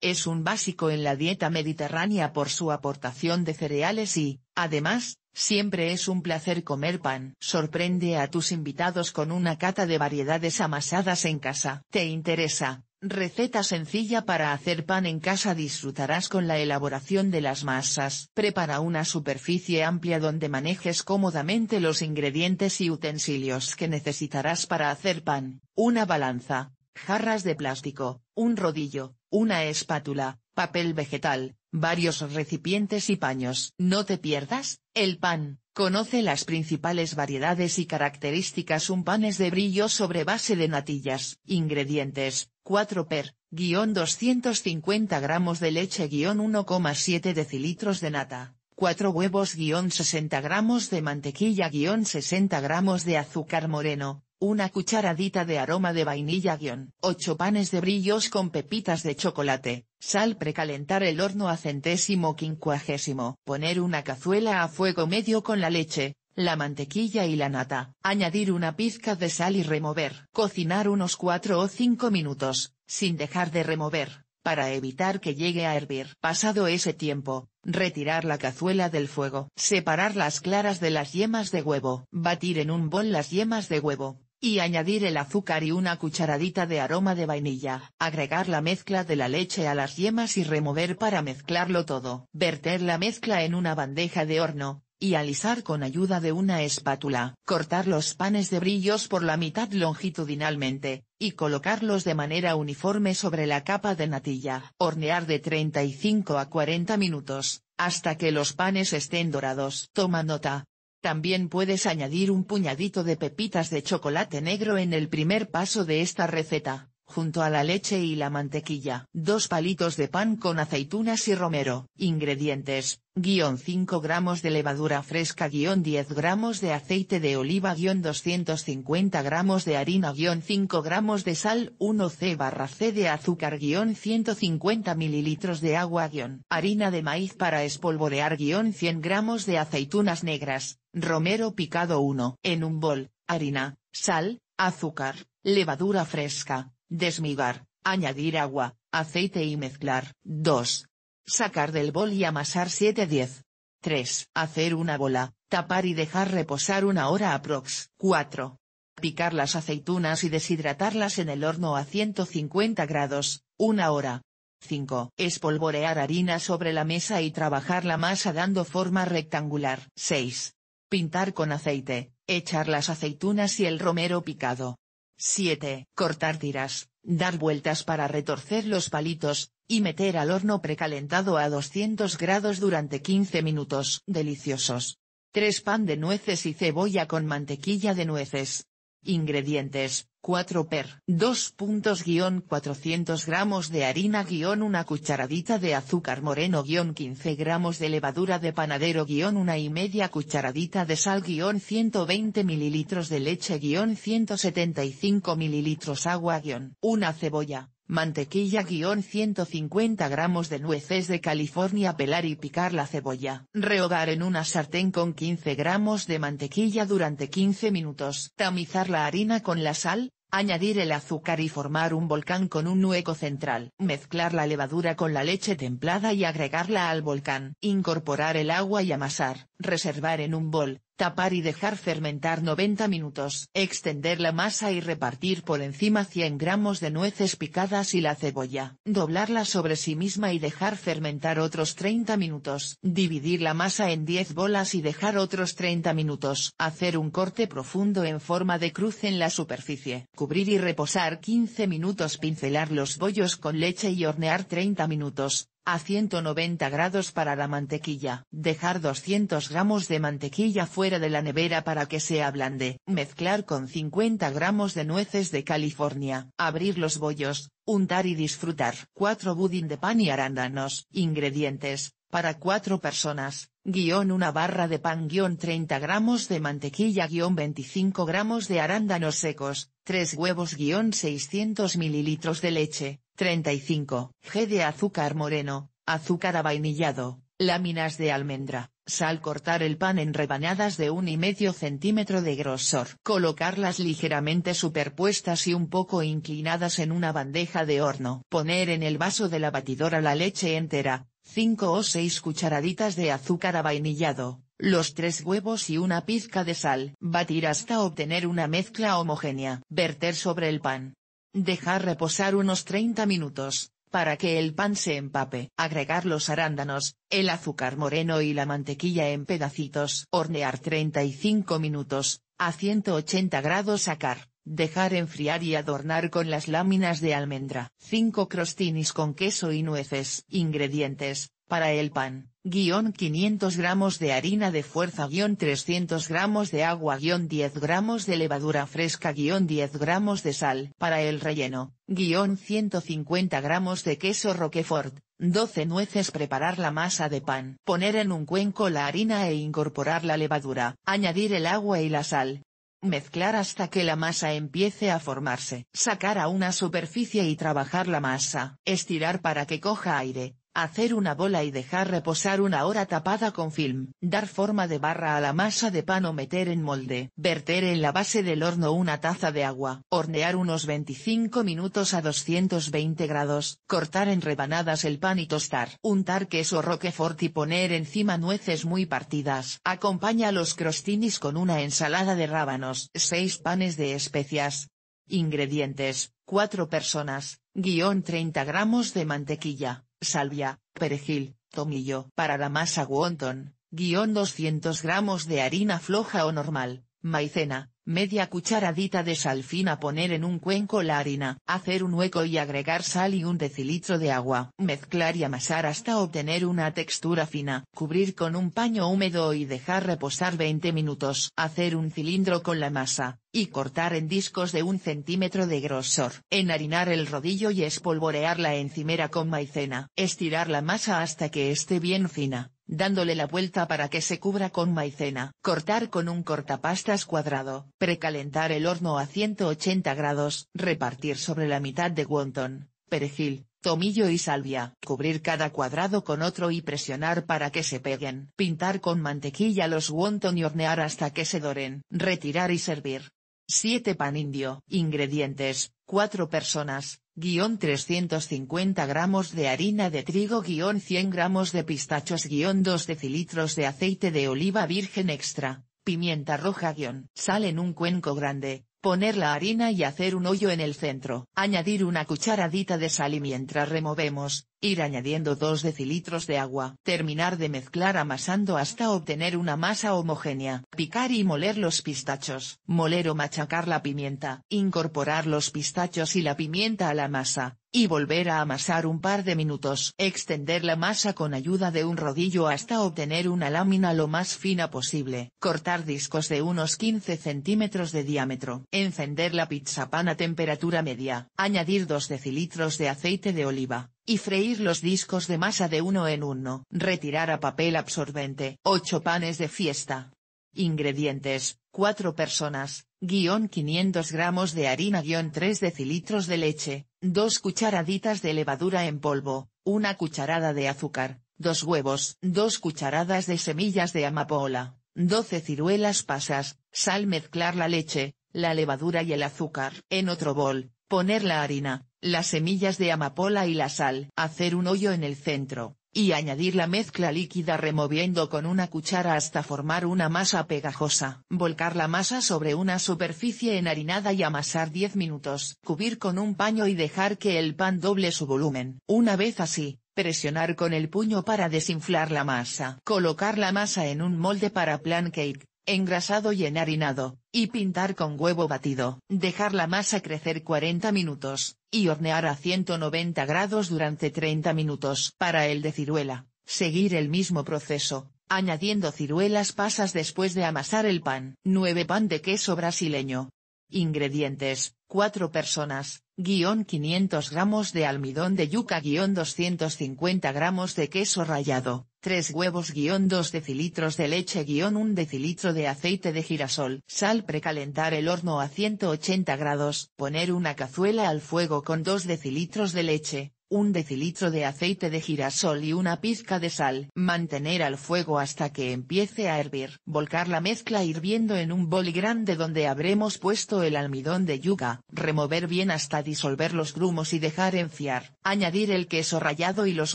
Es un básico en la dieta mediterránea por su aportación de cereales y, además, siempre es un placer comer pan. Sorprende a tus invitados con una cata de variedades amasadas en casa. ¿Te interesa? Receta sencilla para hacer pan en casa disfrutarás con la elaboración de las masas. Prepara una superficie amplia donde manejes cómodamente los ingredientes y utensilios que necesitarás para hacer pan, una balanza, jarras de plástico, un rodillo, una espátula, papel vegetal, varios recipientes y paños. No te pierdas, el pan. Conoce las principales variedades y características un pan es de brillo sobre base de natillas. Ingredientes, 4 per, guión 250 gramos de leche guión 1,7 decilitros de nata. 4 huevos guión 60 gramos de mantequilla guión 60 gramos de azúcar moreno, una cucharadita de aroma de vainilla guión, 8 panes de brillos con pepitas de chocolate, sal precalentar el horno a centésimo quincuagésimo, poner una cazuela a fuego medio con la leche, la mantequilla y la nata, añadir una pizca de sal y remover, cocinar unos 4 o 5 minutos, sin dejar de remover, para evitar que llegue a hervir. Pasado ese tiempo, retirar la cazuela del fuego, separar las claras de las yemas de huevo, batir en un bol las yemas de huevo, y añadir el azúcar y una cucharadita de aroma de vainilla. Agregar la mezcla de la leche a las yemas y remover para mezclarlo todo. Verter la mezcla en una bandeja de horno, y alisar con ayuda de una espátula. Cortar los panes de brillos por la mitad longitudinalmente, y colocarlos de manera uniforme sobre la capa de natilla. Hornear de 35 a 40 minutos, hasta que los panes estén dorados. Toma nota, también puedes añadir un puñadito de pepitas de chocolate negro en el primer paso de esta receta junto a la leche y la mantequilla. Dos palitos de pan con aceitunas y romero. Ingredientes, guión 5 gramos de levadura fresca guión 10 gramos de aceite de oliva guión 250 gramos de harina guión 5 gramos de sal 1C barra C de azúcar guión 150 mililitros de agua guión harina de maíz para espolvorear guión 100 gramos de aceitunas negras, romero picado 1. En un bol, harina, sal, azúcar, levadura fresca, Desmigar, añadir agua, aceite y mezclar. 2. Sacar del bol y amasar 7-10. 3. Hacer una bola, tapar y dejar reposar una hora aprox. 4. Picar las aceitunas y deshidratarlas en el horno a 150 grados, una hora. 5. Espolvorear harina sobre la mesa y trabajar la masa dando forma rectangular. 6. Pintar con aceite, echar las aceitunas y el romero picado, 7. Cortar tiras, dar vueltas para retorcer los palitos, y meter al horno precalentado a 200 grados durante 15 minutos. Deliciosos. 3 pan de nueces y cebolla con mantequilla de nueces. Ingredientes, 4 per 2 puntos guión 400 gramos de harina guión una cucharadita de azúcar moreno guión 15 gramos de levadura de panadero guión una y media cucharadita de sal guión 120 mililitros de leche guión 175 mililitros agua guión una cebolla mantequilla guión 150 gramos de nueces de California pelar y picar la cebolla. Rehogar en una sartén con 15 gramos de mantequilla durante 15 minutos. Tamizar la harina con la sal, Añadir el azúcar y formar un volcán con un hueco central. Mezclar la levadura con la leche templada y agregarla al volcán. Incorporar el agua y amasar. Reservar en un bol, Tapar y dejar fermentar 90 minutos. Extender la masa y repartir por encima 100 gramos de nueces picadas y la cebolla. Doblarla sobre sí misma y dejar fermentar otros 30 minutos. Dividir la masa en 10 bolas y dejar otros 30 minutos. Hacer un corte profundo en forma de cruz en la superficie. Cubrir y reposar 15 minutos. Pincelar los bollos con leche y hornear 30 minutos a 190 grados para la mantequilla. Dejar 200 gramos de mantequilla fuera de la nevera para que se ablande. Mezclar con 50 gramos de nueces de California. Abrir los bollos, untar y disfrutar. 4 budín de pan y arándanos. Ingredientes, para 4 personas, guión una barra de pan guión 30 gramos de mantequilla guión 25 gramos de arándanos secos, 3 huevos guión 600 mililitros de leche, 35. G de azúcar moreno, azúcar avainillado, láminas de almendra. Sal cortar el pan en rebanadas de y medio centímetro de grosor. Colocarlas ligeramente superpuestas y un poco inclinadas en una bandeja de horno. Poner en el vaso de la batidora la leche entera, 5 o 6 cucharaditas de azúcar avainillado, los tres huevos y una pizca de sal. Batir hasta obtener una mezcla homogénea. Verter sobre el pan. Dejar reposar unos 30 minutos, para que el pan se empape. Agregar los arándanos, el azúcar moreno y la mantequilla en pedacitos. Hornear 35 minutos, a 180 grados sacar, dejar enfriar y adornar con las láminas de almendra. 5 crostinis con queso y nueces. Ingredientes, para el pan guión 500 gramos de harina de fuerza guión 300 gramos de agua guión 10 gramos de levadura fresca guión 10 gramos de sal. Para el relleno, guión 150 gramos de queso roquefort, 12 nueces preparar la masa de pan. Poner en un cuenco la harina e incorporar la levadura. Añadir el agua y la sal. Mezclar hasta que la masa empiece a formarse. Sacar a una superficie y trabajar la masa. Estirar para que coja aire, hacer una bola y dejar reposar una hora tapada con film, dar forma de barra a la masa de pan o meter en molde, verter en la base del horno una taza de agua, hornear unos 25 minutos a 220 grados, cortar en rebanadas el pan y tostar, untar queso roquefort y poner encima nueces muy partidas, acompaña los crostinis con una ensalada de rábanos, 6 panes de especias, Ingredientes, 4 personas, guión 30 gramos de mantequilla, salvia, perejil, tomillo. Para la masa wonton, guión 200 gramos de harina floja o normal, maicena, media cucharadita de sal fina poner en un cuenco la harina, hacer un hueco y agregar sal y un decilitro de agua, mezclar y amasar hasta obtener una textura fina, cubrir con un paño húmedo y dejar reposar 20 minutos, hacer un cilindro con la masa, y cortar en discos de un centímetro de grosor, enharinar el rodillo y espolvorear la encimera con maicena, estirar la masa hasta que esté bien fina, dándole la vuelta para que se cubra con maicena. Cortar con un cortapastas cuadrado. Precalentar el horno a 180 grados. Repartir sobre la mitad de wonton, perejil, tomillo y salvia. Cubrir cada cuadrado con otro y presionar para que se peguen. Pintar con mantequilla los wonton y hornear hasta que se doren. Retirar y servir. 7 pan indio. Ingredientes, 4 personas, guión 350 gramos de harina de trigo guión 100 gramos de pistachos guión 2 decilitros de aceite de oliva virgen extra, pimienta roja guión. Sal en un cuenco grande, Poner la harina y hacer un hoyo en el centro. Añadir una cucharadita de sal y mientras removemos, ir añadiendo 2 decilitros de agua. Terminar de mezclar amasando hasta obtener una masa homogénea. Picar y moler los pistachos. Moler o machacar la pimienta. Incorporar los pistachos y la pimienta a la masa, y volver a amasar un par de minutos. Extender la masa con ayuda de un rodillo hasta obtener una lámina lo más fina posible. Cortar discos de unos 15 centímetros de diámetro. Encender la pizza pan a temperatura media. Añadir 2 decilitros de aceite de oliva y freír los discos de masa de uno en uno. Retirar a papel absorbente. 8 panes de fiesta. Ingredientes, 4 personas, guión 500 gramos de harina guión 3 decilitros de leche, 2 cucharaditas de levadura en polvo, 1 cucharada de azúcar, 2 huevos, 2 cucharadas de semillas de amapola, 12 ciruelas pasas, sal mezclar la leche, la levadura y el azúcar. En otro bol, poner la harina, las semillas de amapola y la sal. Hacer un hoyo en el centro, y añadir la mezcla líquida removiendo con una cuchara hasta formar una masa pegajosa. Volcar la masa sobre una superficie enharinada y amasar 10 minutos. Cubrir con un paño y dejar que el pan doble su volumen. Una vez así, presionar con el puño para desinflar la masa. Colocar la masa en un molde para plan cake engrasado y enharinado, y pintar con huevo batido. Dejar la masa crecer 40 minutos, y hornear a 190 grados durante 30 minutos. Para el de ciruela, seguir el mismo proceso, añadiendo ciruelas pasas después de amasar el pan. 9 pan de queso brasileño. Ingredientes, 4 personas, guión 500 gramos de almidón de yuca guión 250 gramos de queso rallado, 3 huevos guión 2 decilitros de leche guión 1 decilitro de aceite de girasol. Sal precalentar el horno a 180 grados. Poner una cazuela al fuego con 2 decilitros de leche, un decilitro de aceite de girasol y una pizca de sal. Mantener al fuego hasta que empiece a hervir. Volcar la mezcla hirviendo en un bol grande donde habremos puesto el almidón de yuca. Remover bien hasta disolver los grumos y dejar enfriar. Añadir el queso rallado y los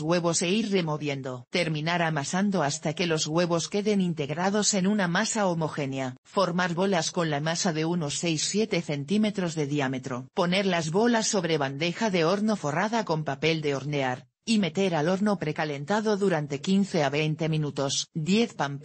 huevos e ir removiendo. Terminar amasando hasta que los huevos queden integrados en una masa homogénea. Formar bolas con la masa de unos 6-7 centímetros de diámetro. Poner las bolas sobre bandeja de horno forrada con papel de hornear, y meter al horno precalentado durante 15 a 20 minutos. 10 Pan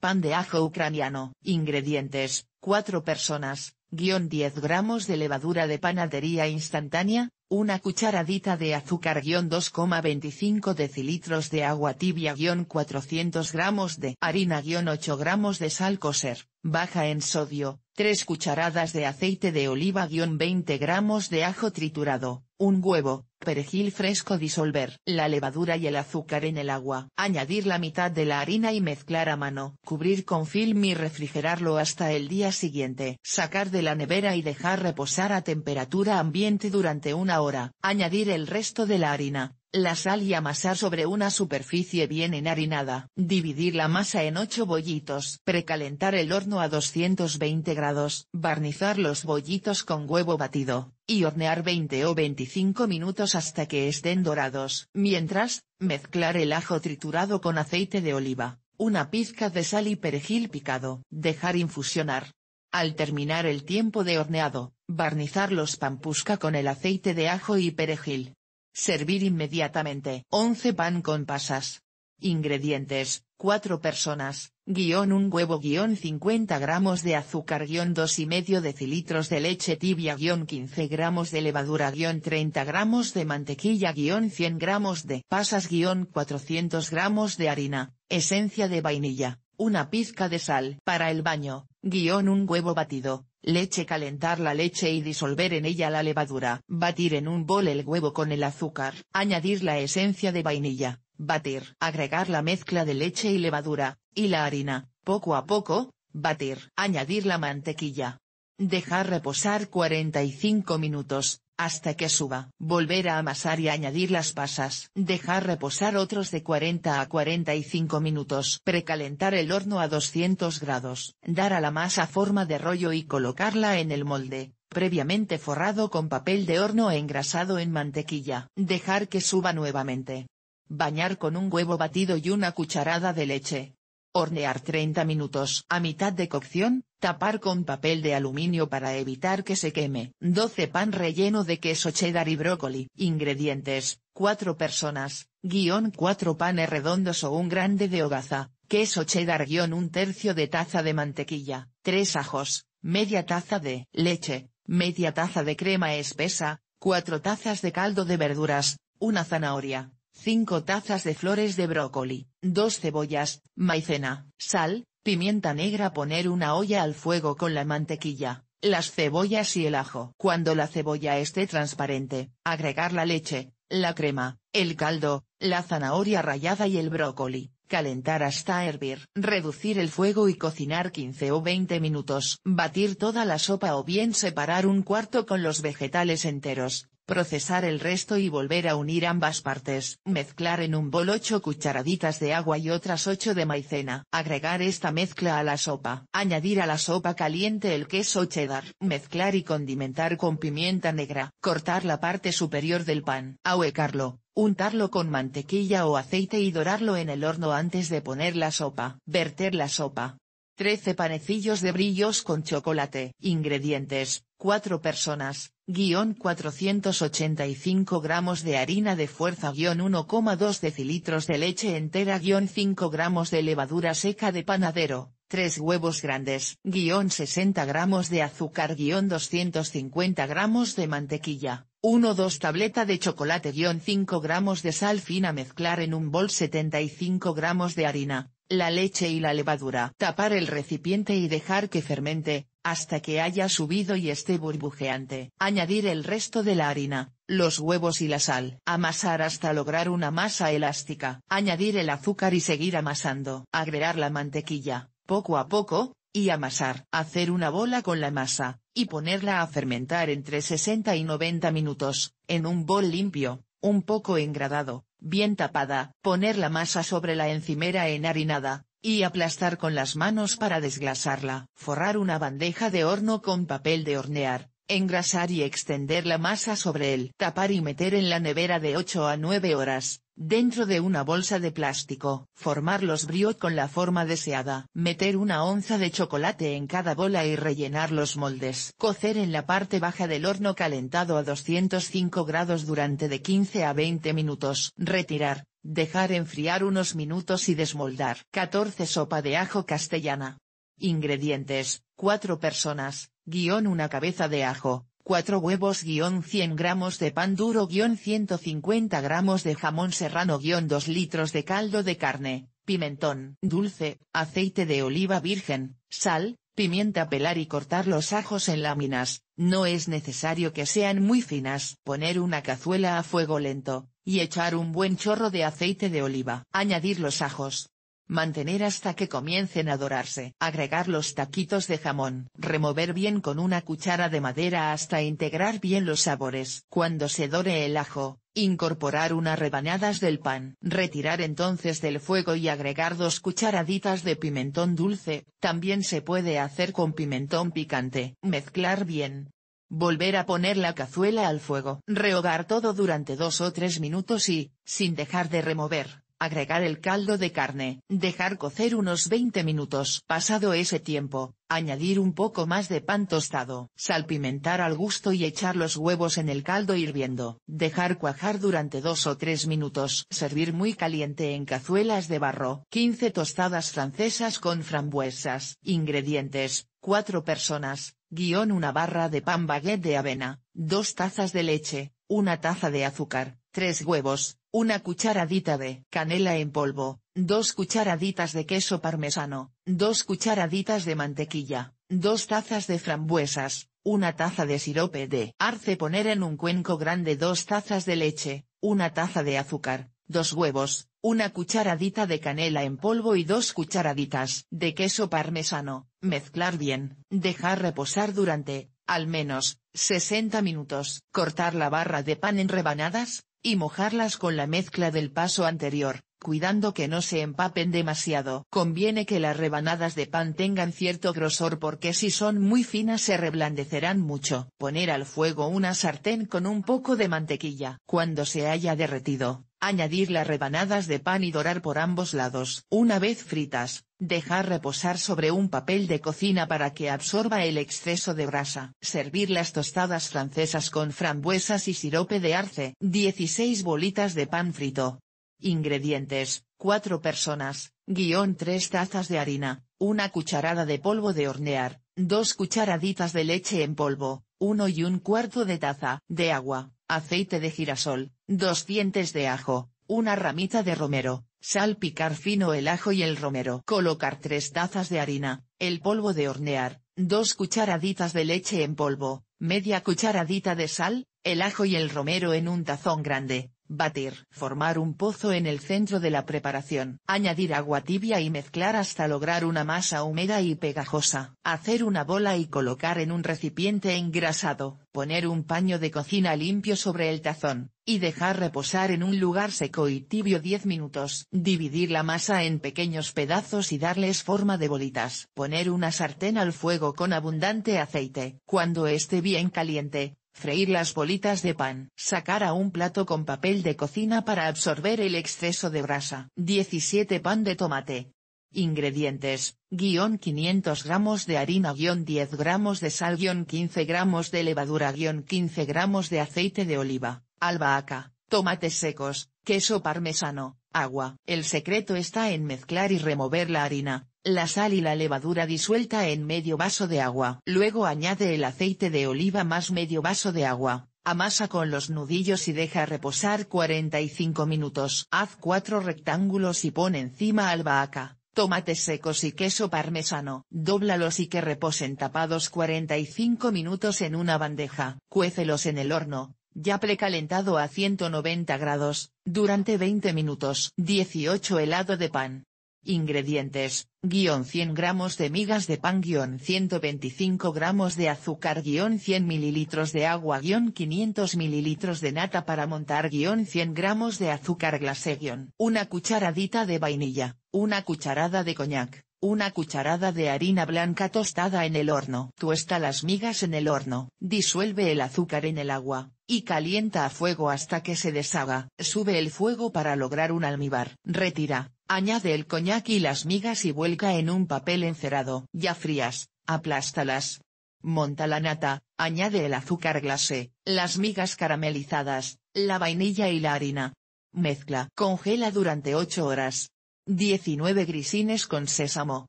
pan de ajo ucraniano. Ingredientes, 4 personas, guión 10 gramos de levadura de panadería instantánea, una cucharadita de azúcar guión 2,25 decilitros de agua tibia guión 400 gramos de harina guión 8 gramos de sal coser, baja en sodio, 3 cucharadas de aceite de oliva guión 20 gramos de ajo triturado, un huevo, Perejil fresco disolver la levadura y el azúcar en el agua. Añadir la mitad de la harina y mezclar a mano. Cubrir con film y refrigerarlo hasta el día siguiente. Sacar de la nevera y dejar reposar a temperatura ambiente durante una hora. Añadir el resto de la harina, la sal y amasar sobre una superficie bien enharinada. Dividir la masa en 8 bollitos. Precalentar el horno a 220 grados. Barnizar los bollitos con huevo batido, y hornear 20 o 25 minutos hasta que estén dorados. Mientras, mezclar el ajo triturado con aceite de oliva, una pizca de sal y perejil picado. Dejar infusionar. Al terminar el tiempo de horneado, barnizar los pampusca con el aceite de ajo y perejil Servir inmediatamente. 11 pan con pasas. Ingredientes, 4 personas, guión huevo guión 50 gramos de azúcar guión 2 y medio decilitros de leche tibia guión 15 gramos de levadura guión 30 gramos de mantequilla guión 100 gramos de pasas guión 400 gramos de harina, esencia de vainilla, una pizca de sal. Para el baño, guión un huevo batido, Leche Calentar la leche y disolver en ella la levadura. Batir en un bol el huevo con el azúcar. Añadir la esencia de vainilla. Batir. Agregar la mezcla de leche y levadura, y la harina. Poco a poco, batir. Añadir la mantequilla. Dejar reposar 45 minutos, hasta que suba. Volver a amasar y añadir las pasas. Dejar reposar otros de 40 a 45 minutos. Precalentar el horno a 200 grados. Dar a la masa forma de rollo y colocarla en el molde, previamente forrado con papel de horno engrasado en mantequilla. Dejar que suba nuevamente. Bañar con un huevo batido y una cucharada de leche. Hornear 30 minutos. A mitad de cocción, tapar con papel de aluminio para evitar que se queme. 12 pan relleno de queso cheddar y brócoli. Ingredientes, 4 personas, guión 4 panes redondos o un grande de hogaza, queso cheddar guión un tercio de taza de mantequilla, 3 ajos, media taza de leche, media taza de crema espesa, 4 tazas de caldo de verduras, una zanahoria, 5 tazas de flores de brócoli, 2 cebollas, maicena, sal, pimienta negra Poner una olla al fuego con la mantequilla, las cebollas y el ajo. Cuando la cebolla esté transparente, agregar la leche, la crema, el caldo, la zanahoria rallada y el brócoli. Calentar hasta hervir. Reducir el fuego y cocinar 15 o 20 minutos. Batir toda la sopa o bien separar un cuarto con los vegetales enteros, procesar el resto y volver a unir ambas partes. Mezclar en un bol 8 cucharaditas de agua y otras 8 de maicena. Agregar esta mezcla a la sopa. Añadir a la sopa caliente el queso cheddar. Mezclar y condimentar con pimienta negra. Cortar la parte superior del pan. Ahuecarlo, untarlo con mantequilla o aceite y dorarlo en el horno antes de poner la sopa. Verter la sopa. 13 panecillos de brillos con chocolate. Ingredientes, 4 personas, guión 485 gramos de harina de fuerza guión 1,2 decilitros de leche entera guión 5 gramos de levadura seca de panadero, 3 huevos grandes guión 60 gramos de azúcar guión 250 gramos de mantequilla, 1-2 tableta de chocolate guión 5 gramos de sal fina mezclar en un bol 75 gramos de harina, la leche y la levadura. Tapar el recipiente y dejar que fermente, hasta que haya subido y esté burbujeante. Añadir el resto de la harina, los huevos y la sal. Amasar hasta lograr una masa elástica. Añadir el azúcar y seguir amasando. Agregar la mantequilla, poco a poco, y amasar. Hacer una bola con la masa, y ponerla a fermentar entre 60 y 90 minutos, en un bol limpio, un poco engradado, bien tapada. Poner la masa sobre la encimera enharinada, y aplastar con las manos para desglasarla, forrar una bandeja de horno con papel de hornear, engrasar y extender la masa sobre él, tapar y meter en la nevera de 8 a 9 horas, dentro de una bolsa de plástico, formar los briot con la forma deseada, meter una onza de chocolate en cada bola y rellenar los moldes, cocer en la parte baja del horno calentado a 205 grados durante de 15 a 20 minutos, retirar, Dejar enfriar unos minutos y desmoldar. 14 Sopa de ajo castellana. Ingredientes, 4 personas, guión una cabeza de ajo, 4 huevos guión 100 gramos de pan duro guión 150 gramos de jamón serrano guión 2 litros de caldo de carne, pimentón dulce, aceite de oliva virgen, sal, pimienta pelar y cortar los ajos en láminas, no es necesario que sean muy finas. Poner una cazuela a fuego lento, y echar un buen chorro de aceite de oliva. Añadir los ajos. Mantener hasta que comiencen a dorarse. Agregar los taquitos de jamón. Remover bien con una cuchara de madera hasta integrar bien los sabores. Cuando se dore el ajo, incorporar unas rebanadas del pan. Retirar entonces del fuego y agregar dos cucharaditas de pimentón dulce, también se puede hacer con pimentón picante. Mezclar bien, Volver a poner la cazuela al fuego. Rehogar todo durante dos o tres minutos y, sin dejar de remover, agregar el caldo de carne. Dejar cocer unos 20 minutos. Pasado ese tiempo, añadir un poco más de pan tostado. Salpimentar al gusto y echar los huevos en el caldo hirviendo. Dejar cuajar durante dos o tres minutos. Servir muy caliente en cazuelas de barro. 15 tostadas francesas con frambuesas. Ingredientes cuatro personas, guión una barra de pan baguette de avena, dos tazas de leche, una taza de azúcar, tres huevos, una cucharadita de canela en polvo, dos cucharaditas de queso parmesano, dos cucharaditas de mantequilla, dos tazas de frambuesas, una taza de sirope de arce poner en un cuenco grande dos tazas de leche, una taza de azúcar, dos huevos, una cucharadita de canela en polvo y dos cucharaditas de queso parmesano, mezclar bien, dejar reposar durante, al menos, 60 minutos, cortar la barra de pan en rebanadas, y mojarlas con la mezcla del paso anterior, cuidando que no se empapen demasiado. Conviene que las rebanadas de pan tengan cierto grosor porque si son muy finas se reblandecerán mucho. Poner al fuego una sartén con un poco de mantequilla. Cuando se haya derretido, Añadir las rebanadas de pan y dorar por ambos lados. Una vez fritas, dejar reposar sobre un papel de cocina para que absorba el exceso de grasa. Servir las tostadas francesas con frambuesas y sirope de arce. 16 bolitas de pan frito. Ingredientes, 4 personas, guión 3 tazas de harina, 1 cucharada de polvo de hornear, 2 cucharaditas de leche en polvo, 1 y un cuarto de taza de agua aceite de girasol, dos dientes de ajo, una ramita de romero, sal picar fino el ajo y el romero. Colocar tres tazas de harina, el polvo de hornear, dos cucharaditas de leche en polvo, media cucharadita de sal, el ajo y el romero en un tazón grande, Batir. Formar un pozo en el centro de la preparación. Añadir agua tibia y mezclar hasta lograr una masa húmeda y pegajosa. Hacer una bola y colocar en un recipiente engrasado. Poner un paño de cocina limpio sobre el tazón, y dejar reposar en un lugar seco y tibio 10 minutos. Dividir la masa en pequeños pedazos y darles forma de bolitas. Poner una sartén al fuego con abundante aceite. Cuando esté bien caliente, Freír las bolitas de pan. Sacar a un plato con papel de cocina para absorber el exceso de grasa. 17 Pan de tomate. Ingredientes, guión 500 gramos de harina guión 10 gramos de sal guión 15 gramos de levadura guión 15 gramos de aceite de oliva, albahaca, tomates secos, queso parmesano, agua. El secreto está en mezclar y remover la harina, la sal y la levadura disuelta en medio vaso de agua. Luego añade el aceite de oliva más medio vaso de agua, amasa con los nudillos y deja reposar 45 minutos. Haz cuatro rectángulos y pon encima albahaca. Tomates secos y queso parmesano. Dóblalos y que reposen tapados 45 minutos en una bandeja. Cuécelos en el horno, ya precalentado a 190 grados, durante 20 minutos. 18 helado de pan. Ingredientes, guión 100 gramos de migas de pan guión 125 gramos de azúcar guión 100 mililitros de agua guión 500 mililitros de nata para montar guión 100 gramos de azúcar glase guión una cucharadita de vainilla, una cucharada de coñac, una cucharada de harina blanca tostada en el horno. Tuesta las migas en el horno, disuelve el azúcar en el agua, y calienta a fuego hasta que se deshaga. Sube el fuego para lograr un almíbar. Retira, añade el coñac y las migas y vuelca en un papel encerado. Ya frías, aplástalas. Monta la nata, añade el azúcar glase, las migas caramelizadas, la vainilla y la harina. Mezcla. Congela durante 8 horas. 19 grisines con sésamo.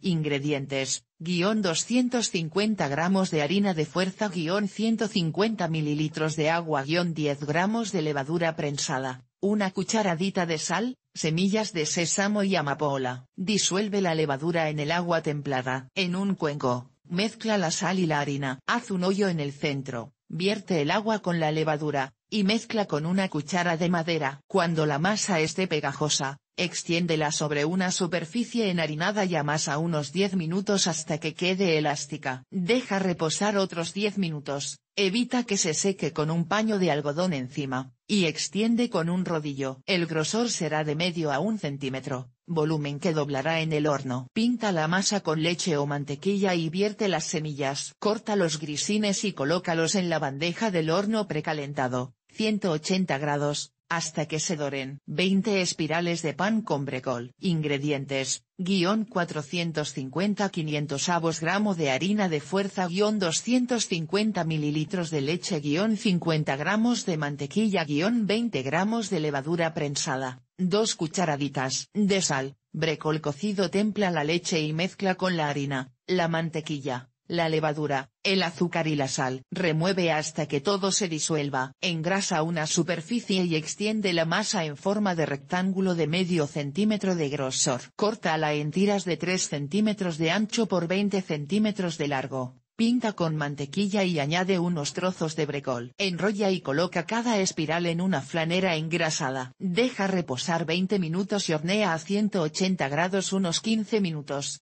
Ingredientes guión 250 gramos de harina de fuerza guión 150 mililitros de agua guión 10 gramos de levadura prensada, una cucharadita de sal, semillas de sésamo y amapola. Disuelve la levadura en el agua templada. En un cuenco, mezcla la sal y la harina. Haz un hoyo en el centro, vierte el agua con la levadura, y mezcla con una cuchara de madera. Cuando la masa esté pegajosa, Extiéndela sobre una superficie enharinada y amasa unos 10 minutos hasta que quede elástica. Deja reposar otros 10 minutos, evita que se seque con un paño de algodón encima, y extiende con un rodillo. El grosor será de medio a un centímetro, volumen que doblará en el horno. Pinta la masa con leche o mantequilla y vierte las semillas. Corta los grisines y colócalos en la bandeja del horno precalentado, 180 grados hasta que se doren. 20 espirales de pan con brecol. Ingredientes, guión 450 500 avos gramo de harina de fuerza guión 250 mililitros de leche guión 50 gramos de mantequilla guión 20 gramos de levadura prensada, 2 cucharaditas de sal, brecol cocido templa la leche y mezcla con la harina, la mantequilla, la levadura, el azúcar y la sal. Remueve hasta que todo se disuelva. Engrasa una superficie y extiende la masa en forma de rectángulo de medio centímetro de grosor. Córtala en tiras de 3 centímetros de ancho por 20 centímetros de largo. Pinta con mantequilla y añade unos trozos de brecol. Enrolla y coloca cada espiral en una flanera engrasada. Deja reposar 20 minutos y hornea a 180 grados unos 15 minutos.